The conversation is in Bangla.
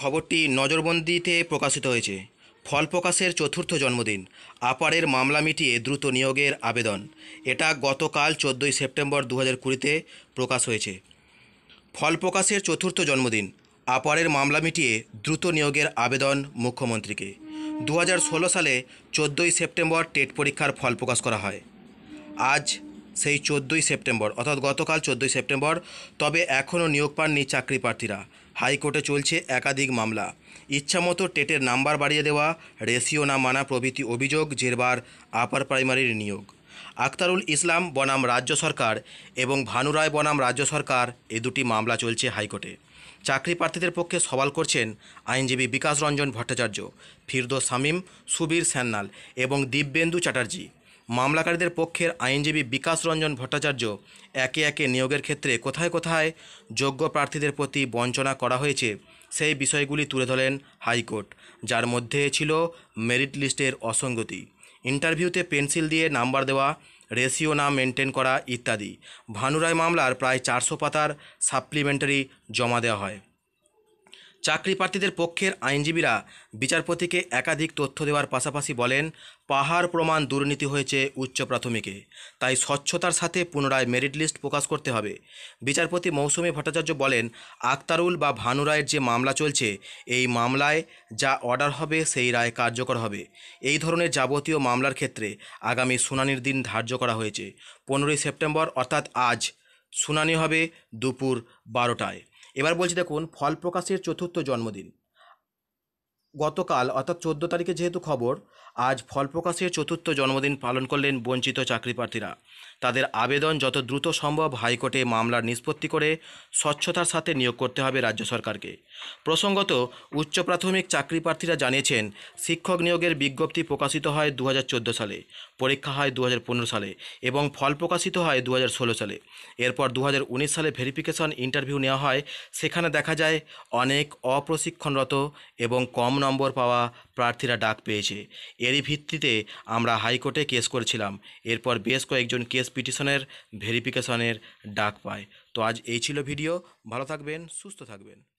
খবরটি নজরবন্দিতে প্রকাশিত হয়েছে ফল প্রকাশের চতুর্থ জন্মদিন আপারের মামলা মিটিয়ে দ্রুত নিয়োগের আবেদন এটা গতকাল চোদ্দোই সেপ্টেম্বর দু হাজার কুড়িতে প্রকাশ হয়েছে ফল প্রকাশের চতুর্থ জন্মদিন আপারের মামলা মিটিয়ে দ্রুত নিয়োগের আবেদন মুখ্যমন্ত্রীকে দু সালে চোদ্দোই সেপ্টেম্বর টেট পরীক্ষার ফল প্রকাশ করা হয় আজ সেই চোদ্দোই সেপ্টেম্বর অর্থাৎ গতকাল চোদ্দোই সেপ্টেম্বর তবে এখনও নিয়োগ পাননি চাকরি প্রার্থীরা হাইকোর্টে চলছে একাধিক মামলা ইচ্ছামতো টেটের নাম্বার বাড়িয়ে দেওয়া রেশিও না মানা প্রভৃতি অভিযোগ জেরবার আপার প্রাইমারির নিয়োগ আক্তারুল ইসলাম বনাম রাজ্য সরকার এবং ভানু রায় বনাম রাজ্য সরকার এ দুটি মামলা চলছে হাইকোর্টে চাকরি প্রার্থীদের পক্ষে সওয়াল করছেন আইনজীবী বিকাশ রঞ্জন ভট্টাচার্য ফিরদো শামীম সুবীর স্যান্নাল এবং দিব্যেন্দু চ্যাটার্জী মামলাকারীদের পক্ষের আইনজীবী বিকাশ রঞ্জন ভট্টাচার্য একে একে নিয়োগের ক্ষেত্রে কোথায় কোথায় যোগ্য প্রার্থীদের প্রতি বঞ্চনা করা হয়েছে সেই বিষয়গুলি তুলে ধরেন হাইকোর্ট যার মধ্যে ছিল মেরিট লিস্টের অসঙ্গতি ইন্টারভিউতে পেন্সিল দিয়ে নাম্বার দেওয়া রেশিও না মেনটেন করা ইত্যাদি ভানুরায় মামলার প্রায় চারশো পাতার সাপ্লিমেন্টারি জমা দেওয়া হয় চাকরি প্রার্থীদের পক্ষের আইনজীবীরা বিচারপতিকে একাধিক তথ্য দেওয়ার পাশাপাশি বলেন পাহাড় প্রমাণ দুর্নীতি হয়েছে উচ্চ প্রাথমিকে তাই স্বচ্ছতার সাথে পুনরায় মেরিট লিস্ট প্রকাশ করতে হবে বিচারপতি মৌসুমী ভট্টাচার্য বলেন আক্তারুল বা ভানু রায়ের যে মামলা চলছে এই মামলায় যা অর্ডার হবে সেই রায় কার্যকর হবে এই ধরনের যাবতীয় মামলার ক্ষেত্রে আগামী শুনানির দিন ধার্য করা হয়েছে পনেরোই সেপ্টেম্বর অর্থাৎ আজ শুনানি হবে দুপুর বারোটায় এবার বলছি দেখুন ফল প্রকাশের চতুর্থ জন্মদিন গতকাল অর্থাৎ চোদ্দ তারিখে যেহেতু খবর আজ ফল ফলপ্রকাশের চতুর্থ জন্মদিন পালন করলেন বঞ্চিত চাকরিপ্রার্থীরা তাদের আবেদন যত দ্রুত সম্ভব হাইকোর্টে মামলার নিষ্পত্তি করে স্বচ্ছতার সাথে নিয়োগ করতে হবে রাজ্য সরকারকে প্রসঙ্গত উচ্চ প্রাথমিক চাকরিপ্রার্থীরা জানিয়েছেন শিক্ষক নিয়োগের বিজ্ঞপ্তি প্রকাশিত হয় দু সালে পরীক্ষা হয় দু সালে এবং ফল প্রকাশিত হয় দু সালে এরপর দু সালে ভেরিফিকেশন ইন্টারভিউ নেওয়া হয় সেখানে দেখা যায় অনেক অপ্রশিক্ষণরত এবং কম নম্বর পাওয়া প্রার্থীরা ডাক পেয়েছে এরই ভিত্তিতে আমরা হাইকোর্টে কেস করেছিলাম এরপর বেশ কয়েকজন কেস পিটিশনের ভেরিফিকেশনের ডাক পায় তো আজ এই ছিল ভিডিও ভালো থাকবেন সুস্থ থাকবেন